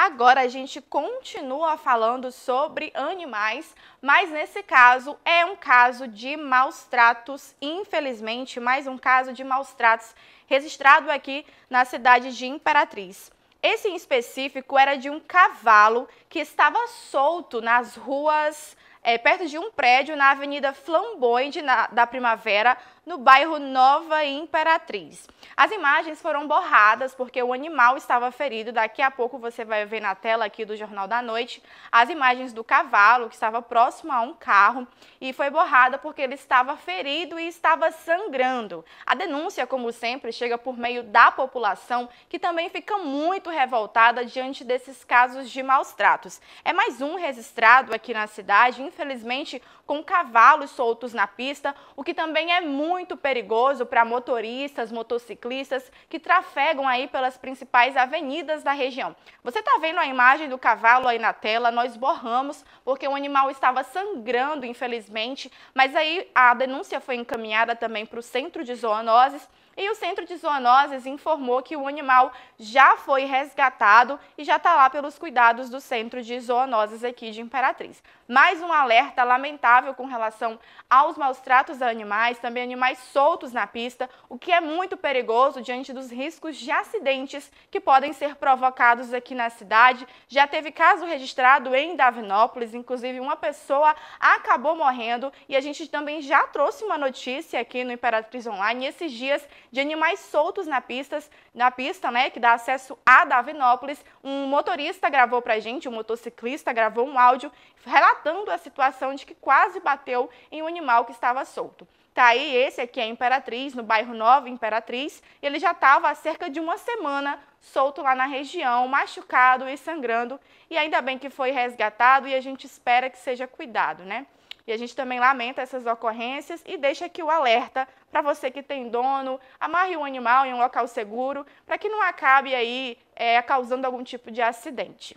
Agora a gente continua falando sobre animais, mas nesse caso é um caso de maus tratos, infelizmente, mais um caso de maus tratos registrado aqui na cidade de Imperatriz. Esse em específico era de um cavalo que estava solto nas ruas é, perto de um prédio na Avenida Flamboyante da Primavera, no bairro Nova Imperatriz. As imagens foram borradas porque o animal estava ferido. Daqui a pouco você vai ver na tela aqui do Jornal da Noite as imagens do cavalo que estava próximo a um carro e foi borrada porque ele estava ferido e estava sangrando. A denúncia, como sempre, chega por meio da população que também fica muito revoltada diante desses casos de maus tratos. É mais um registrado aqui na cidade, infelizmente, com cavalos soltos na pista, o que também é muito perigoso para motoristas, motociclistas que trafegam aí pelas principais avenidas da região. Você está vendo a imagem do cavalo aí na tela, nós borramos porque o animal estava sangrando, infelizmente, mas aí a denúncia foi encaminhada também para o centro de zoonoses e o Centro de Zoonoses informou que o animal já foi resgatado e já está lá pelos cuidados do Centro de Zoonoses aqui de Imperatriz. Mais um alerta lamentável com relação aos maus tratos a animais, também animais soltos na pista, o que é muito perigoso diante dos riscos de acidentes que podem ser provocados aqui na cidade. Já teve caso registrado em Davinópolis, inclusive uma pessoa acabou morrendo e a gente também já trouxe uma notícia aqui no Imperatriz Online esses dias de animais soltos na pista, na pista né, que dá acesso a Davinópolis. Um motorista gravou para a gente, um motociclista gravou um áudio relatando a situação de que quase bateu em um animal que estava solto. Tá aí, esse aqui é Imperatriz, no bairro Nova Imperatriz. Ele já estava há cerca de uma semana solto lá na região, machucado e sangrando. E ainda bem que foi resgatado e a gente espera que seja cuidado, né? E a gente também lamenta essas ocorrências e deixa aqui o alerta para você que tem dono, amarre o animal em um local seguro para que não acabe aí é, causando algum tipo de acidente.